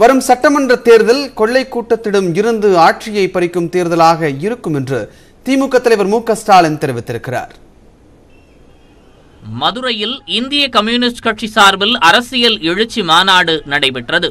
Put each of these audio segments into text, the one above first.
வரும் சட்டமன்ற தேர்தல் கொள்ளை கூட்டத்திடம் இருந்து ஆட்சியை பறிக்கும் தேர்தலாக இருக்கும் என்று திமுக தலைவர் மு ஸ்டாலின் தெரிவித்திருக்கிறார் மதுரையில் இந்திய கம்யூனிஸ்ட் கட்சி சார்பில் அரசியல் எழுச்சி மாநாடு நடைபெற்றது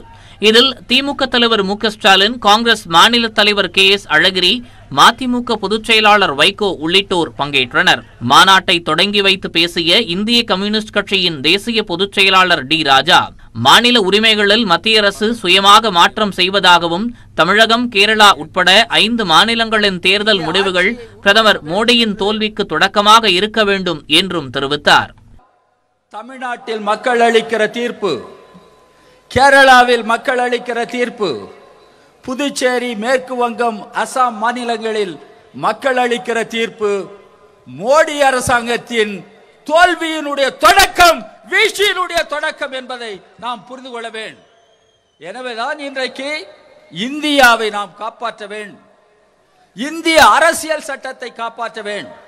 இதில் திமுக தலைவர் மு ஸ்டாலின் காங்கிரஸ் மாநில தலைவர் கே எஸ் அழகிரி மதிமுக பொதுச் செயலாளர் வைகோ உள்ளிட்டோர் பங்கேற்றனர் மாநாட்டை தொடங்கி வைத்து பேசிய இந்திய கம்யூனிஸ்ட் கட்சியின் தேசிய பொதுச் செயலாளர் டி ராஜா மாநில உரிமைகளில் மத்திய அரசு சுயமாக மாற்றம் செய்வதாகவும் தமிழகம் கேரளா உட்பட ஐந்து மாநிலங்களின் தேர்தல் முடிவுகள் பிரதமர் மோடியின் தோல்விக்கு தொடக்கமாக இருக்க வேண்டும் என்றும் தெரிவித்தார் தமிழ்நாட்டில் மக்கள் அளிக்கிற தீர்ப்பு கேரளாவில் மக்கள் அளிக்கிற தீர்ப்பு புதுச்சேரி மேற்கு வங்கம் அசாம் மாநிலங்களில் மக்கள் அளிக்கிற தீர்ப்பு மோடி அரசாங்கத்தின் தோல்வியினுடைய தொடக்கம் வீழ்ச்சியினுடைய தொடக்கம் என்பதை நாம் புரிந்து கொள்ள வேண்டும் எனவேதான் இன்றைக்கு இந்தியாவை நாம் காப்பாற்ற வேண்டும் இந்திய அரசியல் சட்டத்தை காப்பாற்ற வேண்டும்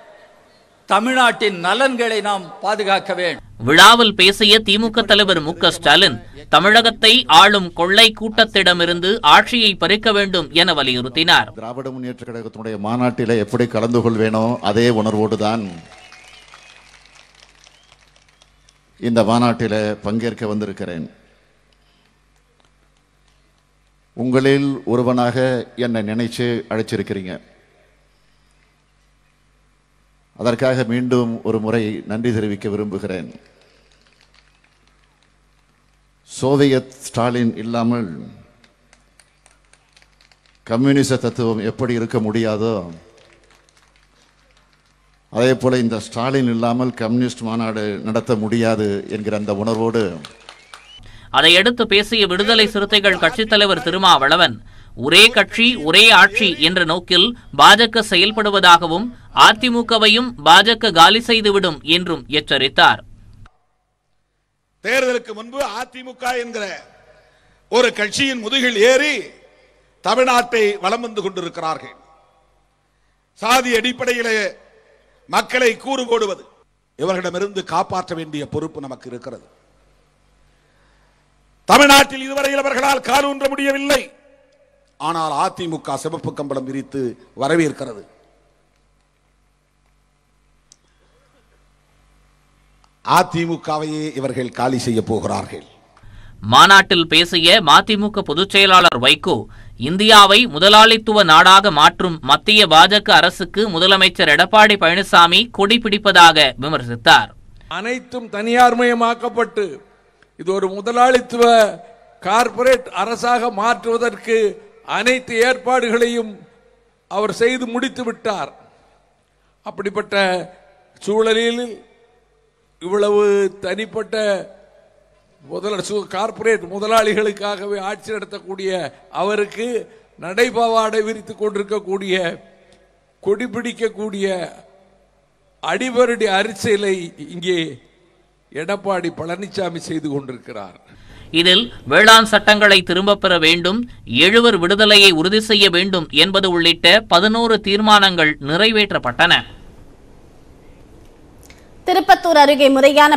தமிழ்நாட்டின் நலன்களை நாம் பாதுகாக்க வேண்டும் விழாவில் பேசிய திமுக தலைவர் மு ஸ்டாலின் தமிழகத்தை ஆளும் கொள்ளை கூட்டத்திடமிருந்து ஆட்சியை பறிக்க வேண்டும் என வலியுறுத்தினார் திராவிட முன்னேற்ற கழகத்தினுடைய மாநாட்டில எப்படி கலந்து கொள்வேனோ அதே உணர்வோடுதான் இந்த மாநாட்டில் பங்கேற்க வந்திருக்கிறேன் உங்களில் ஒருவனாக என்னை நினைச்சு அழைச்சிருக்கிறீங்க அதற்காக மீண்டும் ஒரு முறை நன்றி தெரிவிக்க விரும்புகிறேன் சோவியத் ஸ்டாலின் இல்லாமல் கம்யூனிச தத்துவம் எப்படி இருக்க முடியாதோ அதே போல் இந்த ஸ்டாலின் இல்லாமல் கம்யூனிஸ்ட் மாநாடு நடத்த முடியாது என்கிற அந்த உணர்வோடு அதையடுத்து பேசிய விடுதலை சிறுத்தைகள் கட்சித் தலைவர் திருமாவளவன் ஒரே கட்சி ஒரே ஆட்சி என்ற நோக்கில் பாஜக செயல்படுவதாகவும் அதிமுகவையும் பாஜக காலி செய்துவிடும் என்றும் எச்சரித்தார் தேர்தலுக்கு முன்பு அதிமுக என்கிற ஒரு கட்சியின் முதுகில் ஏறி தமிழ்நாட்டை வலம் வந்து கொண்டிருக்கிறார்கள் சாதி அடிப்படையிலே மக்களை கூறு போடுவது இவர்களிடமிருந்து காப்பாற்ற வேண்டிய பொறுப்பு நமக்கு இருக்கிறது தமிழ்நாட்டில் இதுவரையில் அவர்களால் காலூன்ற முடியவில்லை ஆனால் அதிமுக சிவப்பு கம்பளம் விரித்து வரவேற்கிறது அதிமுகவையே இவர்கள் காலி செய்ய போகிறார்கள் மாநாட்டில் பேசிய மதிமுக பொதுச் செயலாளர் வைகோ இந்தியாவை முதலாளித்துவ நாடாக மாற்றும் மத்திய பாஜக அரசுக்கு முதலமைச்சர் எடப்பாடி பழனிசாமி கொடிபிடிப்பதாக விமர்சித்தார் அனைத்தும் தனியார் மயமாக்கப்பட்டு இது ஒரு முதலாளித்துவ கார்பரேட் அரசாக மாற்றுவதற்கு அனைத்து ஏற்பாடுகளையும் அவர் செய்து முடித்து விட்டார் அப்படிப்பட்ட சூழலில் இவ்வளவு தனிப்பட்ட முதல கார்பரேட் முதலாளிகளுக்காகவே ஆட்சி நடத்தக்கூடிய அவருக்கு நடைபாவாடை விரித்து கொண்டிருக்கக்கூடிய கொடிபிடிக்கக்கூடிய அடிபரடி அரிசலை இங்கே எடப்பாடி பழனிசாமி செய்து கொண்டிருக்கிறார் இதில் வேளாண் சட்டங்களை திரும்பப் பெற வேண்டும் எழுவர் விடுதலையை உறுதி செய்ய வேண்டும் என்பது உள்ளிட்ட பதினோரு தீர்மானங்கள் நிறைவேற்றப்பட்டன திருப்பத்தூர் அருகே முறையான